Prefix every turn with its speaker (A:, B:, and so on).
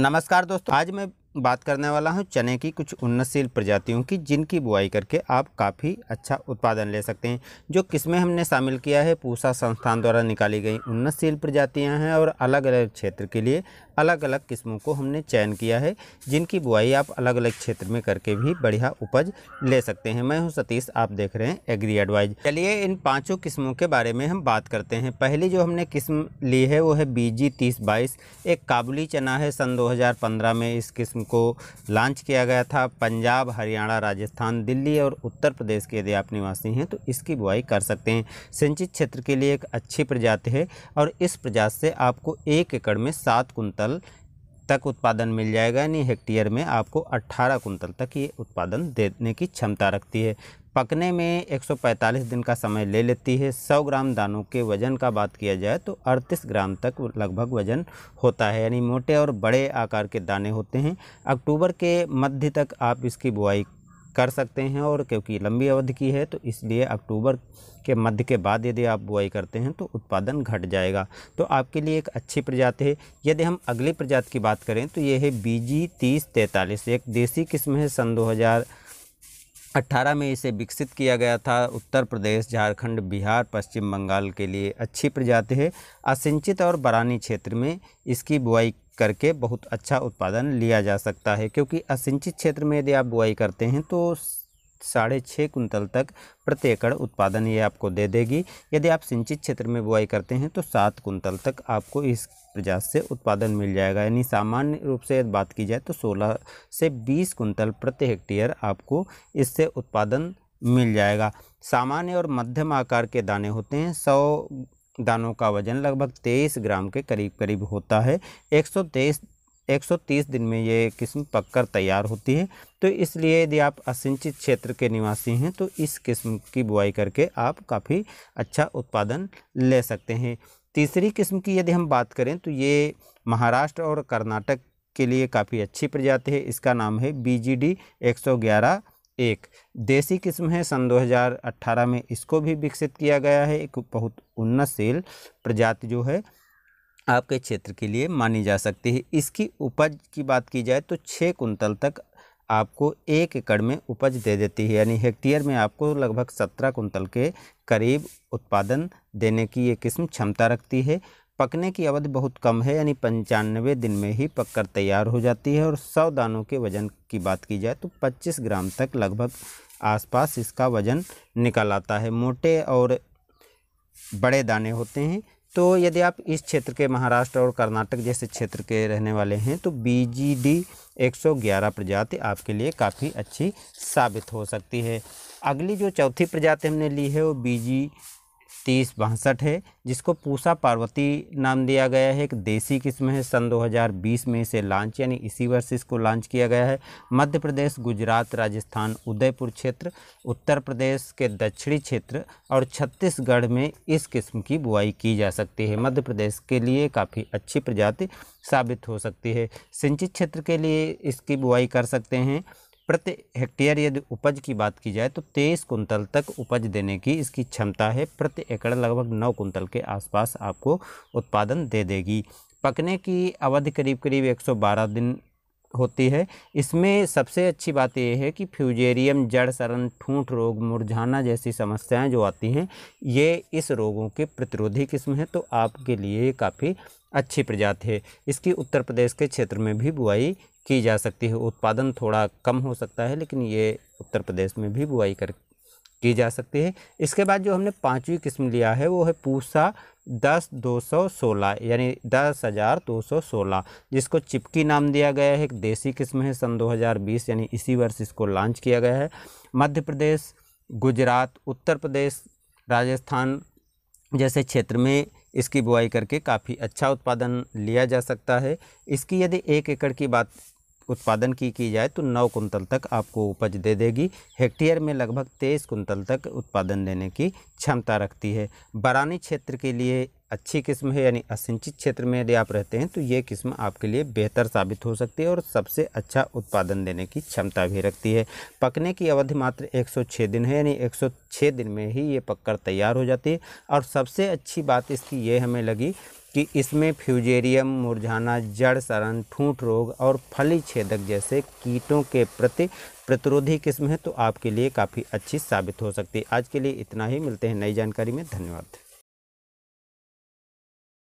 A: नमस्कार दोस्तों आज मैं बात करने वाला हूं चने की कुछ उन्नतशील प्रजातियों की जिनकी बुआई करके आप काफ़ी अच्छा उत्पादन ले सकते हैं जो किस्में हमने शामिल किया है पूसा संस्थान द्वारा निकाली गई उन्नतशील प्रजातियां हैं और अलग अलग क्षेत्र के लिए अलग अलग किस्मों को हमने चयन किया है जिनकी बुआई आप अलग अलग क्षेत्र में करके भी बढ़िया उपज ले सकते हैं मैं हूं सतीश आप देख रहे हैं एग्री एडवाइज चलिए इन पांचों किस्मों के बारे में हम बात करते हैं पहली जो हमने किस्म ली है वो है बीजी तीस बाईस एक काबुली चना है सन 2015 में इस किस्म को लॉन्च किया गया था पंजाब हरियाणा राजस्थान दिल्ली और उत्तर प्रदेश के यदि आप निवासी हैं तो इसकी बुआई कर सकते हैं सिंचित क्षेत्र के लिए एक अच्छी प्रजाति है और इस प्रजाति से आपको एक एकड़ में सात कुंतल कुंतल तक उत्पादन मिल जाएगा यानी हेक्टेयर में आपको 18 कुंतल तक ये उत्पादन देने की क्षमता रखती है पकने में 145 दिन का समय ले लेती है 100 ग्राम दानों के वज़न का बात किया जाए तो 38 ग्राम तक लगभग वज़न होता है यानी मोटे और बड़े आकार के दाने होते हैं अक्टूबर के मध्य तक आप इसकी बुआई कर सकते हैं और क्योंकि लंबी अवधि की है तो इसलिए अक्टूबर के मध्य के बाद यदि आप बुआई करते हैं तो उत्पादन घट जाएगा तो आपके लिए एक अच्छी प्रजाति है यदि हम अगली प्रजाति की बात करें तो ये है बीजी तीस तैंतालीस एक देसी किस्म है सन दो अट्ठारह में इसे विकसित किया गया था उत्तर प्रदेश झारखंड बिहार पश्चिम बंगाल के लिए अच्छी प्रजाति है असिंचित और बरानी क्षेत्र में इसकी बुआई करके बहुत अच्छा उत्पादन लिया जा सकता है क्योंकि असिंचित क्षेत्र में यदि आप बुआई करते हैं तो साढ़े छः कुंतल तक प्रति एकड़ उत्पादन ये आपको दे देगी यदि आप सिंचित क्षेत्र में बुआई करते हैं तो सात कुंतल तक आपको इस प्रजात से उत्पादन मिल जाएगा यानी सामान्य रूप से यदि बात की जाए तो सोलह से बीस कुंतल प्रति हेक्टेयर आपको इससे उत्पादन मिल जाएगा सामान्य और मध्यम आकार के दाने होते हैं सौ दानों का वजन लगभग तेईस ग्राम के करीब करीब होता है एक सौ तेईस 130 दिन में ये किस्म पककर तैयार होती है तो इसलिए यदि आप असिंचित क्षेत्र के निवासी हैं तो इस किस्म की बुआई करके आप काफ़ी अच्छा उत्पादन ले सकते हैं तीसरी किस्म की यदि हम बात करें तो ये महाराष्ट्र और कर्नाटक के लिए काफ़ी अच्छी प्रजाति है इसका नाम है बी जी डी एक सौ ग्यारह एक देसी किस्म है सन 2018 में इसको भी विकसित किया गया है एक बहुत उन्नतशील प्रजाति जो है आपके क्षेत्र के लिए मानी जा सकती है इसकी उपज की बात की जाए तो छः कुंतल तक आपको एक एकड़ में उपज दे देती है यानी हेक्टेयर में आपको लगभग सत्रह कुंतल के करीब उत्पादन देने की ये किस्म क्षमता रखती है पकने की अवधि बहुत कम है यानी पंचानवे दिन में ही पककर तैयार हो जाती है और सौ दानों के वज़न की बात की जाए तो 25 ग्राम तक लगभग आसपास इसका वज़न निकल आता है मोटे और बड़े दाने होते हैं तो यदि आप इस क्षेत्र के महाराष्ट्र और कर्नाटक जैसे क्षेत्र के रहने वाले हैं तो बी जी डी एक प्रजाति आपके लिए काफ़ी अच्छी साबित हो सकती है अगली जो चौथी प्रजाति हमने ली है वो बी जी तीस बासठ है जिसको पूसा पार्वती नाम दिया गया है एक देसी किस्म है सन 2020 में इसे लॉन्च यानी इसी वर्ष इसको लॉन्च किया गया है मध्य प्रदेश गुजरात राजस्थान उदयपुर क्षेत्र उत्तर प्रदेश के दक्षिणी क्षेत्र और छत्तीसगढ़ में इस किस्म की बुआई की जा सकती है मध्य प्रदेश के लिए काफ़ी अच्छी प्रजाति साबित हो सकती है सिंचित क्षेत्र के लिए इसकी बुआई कर सकते हैं प्रति हेक्टेयर यदि उपज की बात की जाए तो तेईस कुंतल तक उपज देने की इसकी क्षमता है प्रति एकड़ लगभग नौ कुंतल के आसपास आपको उत्पादन दे देगी पकने की अवधि करीब करीब 112 दिन होती है इसमें सबसे अच्छी बात यह है कि फ्यूजेरियम जड़ सरन ठूंठ रोग मुरझाना जैसी समस्याएं जो आती हैं ये इस रोगों के प्रतिरोधी किस्म है तो आपके लिए काफ़ी अच्छी प्रजाति है इसकी उत्तर प्रदेश के क्षेत्र में भी बुआई की जा सकती है उत्पादन थोड़ा कम हो सकता है लेकिन ये उत्तर प्रदेश में भी बुआई कर की जा सकती है इसके बाद जो हमने पाँचवीं किस्म लिया है वो है पूसा दस दो सौ सोलह यानी दस हज़ार दो सौ सोलह जिसको चिपकी नाम दिया गया है एक देसी किस्म है सन दो हज़ार बीस यानी इसी वर्ष इसको लॉन्च किया गया है मध्य प्रदेश गुजरात उत्तर प्रदेश राजस्थान जैसे क्षेत्र में इसकी बुआई करके काफ़ी अच्छा उत्पादन लिया जा सकता है इसकी यदि एक एकड़ की बात उत्पादन की की जाए तो नौ कुंतल तक आपको उपज दे देगी हेक्टेयर में लगभग तेईस कुंतल तक उत्पादन देने की क्षमता रखती है बरानी क्षेत्र के लिए अच्छी किस्म है यानी असिंचित क्षेत्र में यदि आप रहते हैं तो ये किस्म आपके लिए बेहतर साबित हो सकती है और सबसे अच्छा उत्पादन देने की क्षमता भी रखती है पकने की अवधि मात्र 106 दिन है यानी 106 दिन में ही ये पककर तैयार हो जाती है और सबसे अच्छी बात इसकी ये हमें लगी कि इसमें फ्यूजेरियम मुरझाना जड़ सरन ठूंठ रोग और फली छेदक जैसे कीटों के प्रति प्रतिरोधी किस्म है तो आपके लिए काफ़ी अच्छी साबित हो सकती है आज के लिए इतना ही मिलते हैं नई जानकारी में धन्यवाद